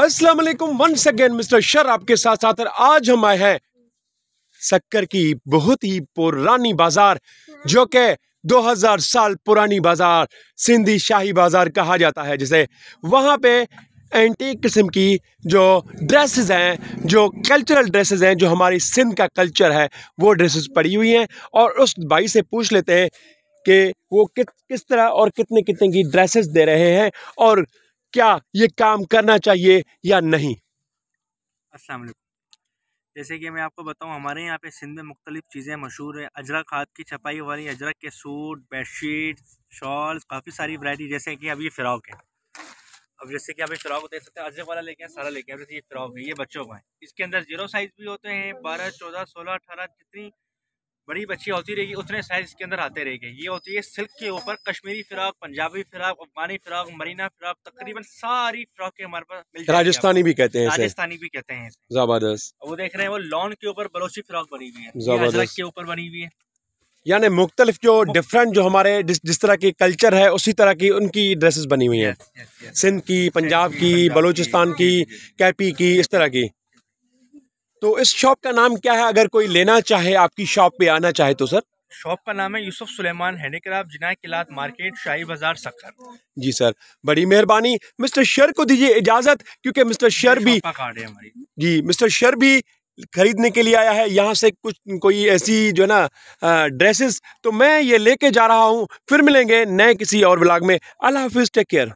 अस्सलाम वालेकुम once again mister sir आपके साथ साथ आज हम आए हैं सक्कर की बहुत ही पुरानी बाजार जो के 2000 साल पुरानी बाजार सिंधी शाही बाजार कहा जाता है जिसे वहाँ पे एंटीक किस्म की जो ड्रेसेस हैं जो कल्चरल ड्रेसेस हैं जो हमारी सिंध का कल्चर है वो ड्रेसेस पड़ी हुई हैं और उस भाई से पूछ लेते हैं कि वो किस किस तरह और कितने कितने की ड्रेसेस दे रहे हैं और क्या ये काम करना चाहिए या नहीं अस्सलाम जैसे कि मैं आपको बताऊं हमारे यहाँ पे सिंध में मुख्तलिफ चीज़ें मशहूर हैं अजरक हाथ की छपाई वाली अजरक के सूट बेडशीट शॉल्स काफ़ी सारी वैरायटी जैसे कि अब ये फ्रॉक है अब जैसे कि आप ये फ्रॉक देख सकते हैं अजरक वाला लेके सारा लेके हैं जैसे ये फ्रॉक है ये बच्चों का है इसके अंदर जीरो साइज़ भी होते हैं बारह चौदह सोलह अठारह जितनी बड़ी बच्ची होती रहेगी उतने साइज के अंदर आते रहेंगे ये होती है सिल्क के ऊपर कश्मीरी फिराक पंजाबी फिराक अफगानी फिराक मरीना फिराक तकरीबन सारी फिराक के हमारे पास है राजस्थानी भी कहते हैं राजस्थानी भी कहते हैं जबरदस्त वो देख रहे हैं वो लॉन के ऊपर बलोची फिराक बनी हुई है के ऊपर बनी हुई है यानी मुख्तलिफ जो डिफरेंट जो हमारे जिस, जिस तरह की कल्चर है उसी तरह की उनकी ड्रेसेस बनी हुई हैं सिंध की पंजाब की बलूचिस्तान की कैपी की इस तरह की तो इस शॉप का नाम क्या है अगर कोई लेना चाहे आपकी शॉप पे आना चाहे तो सर शॉप का नाम है यूसुफ सुलेमान हैंडीक्राफ्ट जिना किलात मार्केट शाही बाजार सखर जी सर बड़ी मेहरबानी मिस्टर शर को दीजिए इजाज़त क्योंकि मिस्टर शर भी जी मिस्टर शर भी खरीदने के लिए आया है यहाँ से कुछ कोई ऐसी जो है ना ड्रेसेस तो मैं ये लेके जा रहा हूँ फिर मिलेंगे नए किसी और ब्लॉग में अल्लाह हाफिज़ टेक केयर